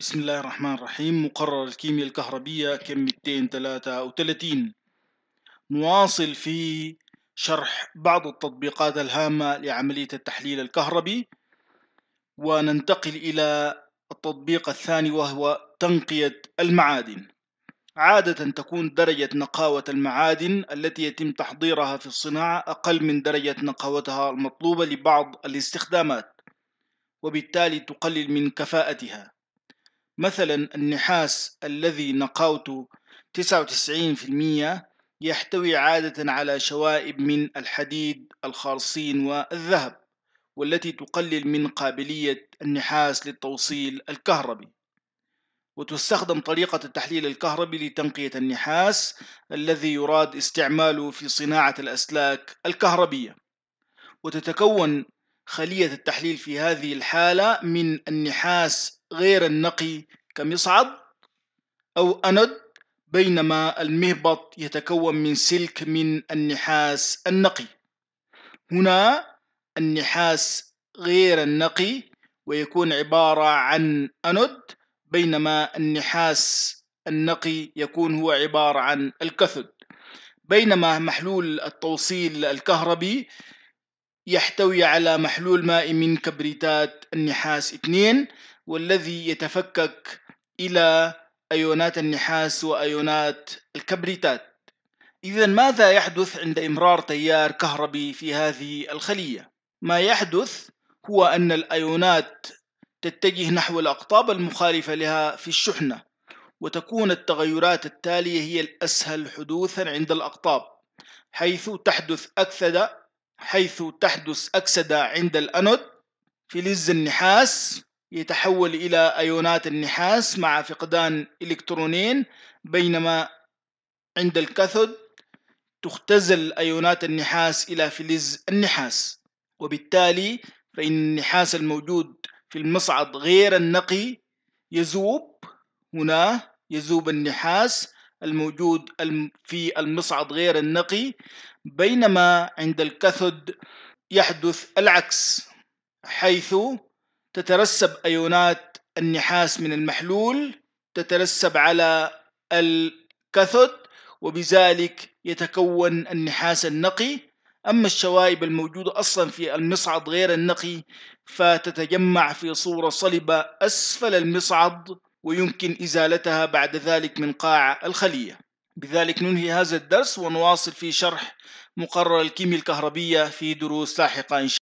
بسم الله الرحمن الرحيم مقرر الكيمياء الكهربية كم 233 نواصل في شرح بعض التطبيقات الهامة لعملية التحليل الكهربي وننتقل إلى التطبيق الثاني وهو تنقية المعادن عادة تكون درجة نقاوة المعادن التي يتم تحضيرها في الصناعة أقل من درجة نقاوتها المطلوبة لبعض الاستخدامات وبالتالي تقلل من كفاءتها مثلا النحاس الذي في 99% يحتوي عادة على شوائب من الحديد الخالصين والذهب والتي تقلل من قابلية النحاس للتوصيل الكهربي وتستخدم طريقة التحليل الكهربي لتنقية النحاس الذي يراد استعماله في صناعة الأسلاك الكهربية وتتكون خلية التحليل في هذه الحالة من النحاس غير النقي كمصعد أو أند بينما المهبط يتكون من سلك من النحاس النقي هنا النحاس غير النقي ويكون عبارة عن أند بينما النحاس النقي يكون هو عبارة عن الكثد بينما محلول التوصيل الكهربي يحتوي على محلول مائي من كبريتات النحاس 2 والذي يتفكك إلى أيونات النحاس وأيونات الكبريتات إذا ماذا يحدث عند إمرار تيار كهربي في هذه الخلية؟ ما يحدث هو أن الأيونات تتجه نحو الأقطاب المخالفة لها في الشحنة وتكون التغيرات التالية هي الأسهل حدوثا عند الأقطاب حيث تحدث أكثر حيث تحدث أكسدة عند الأنود فلز النحاس يتحول إلى أيونات النحاس مع فقدان إلكترونين بينما عند الكاثود تختزل أيونات النحاس إلى فلز النحاس وبالتالي فإن النحاس الموجود في المصعد غير النقي يذوب هنا يذوب النحاس الموجود في المصعد غير النقي بينما عند الكاثود يحدث العكس حيث تترسب أيونات النحاس من المحلول تترسب على الكاثود وبذلك يتكون النحاس النقي أما الشوائب الموجودة أصلا في المصعد غير النقي فتتجمع في صورة صلبة أسفل المصعد ويمكن إزالتها بعد ذلك من قاع الخلية بذلك ننهي هذا الدرس ونواصل في شرح مقرر الكيمياء الكهربية في دروس لاحقة إن شاء الله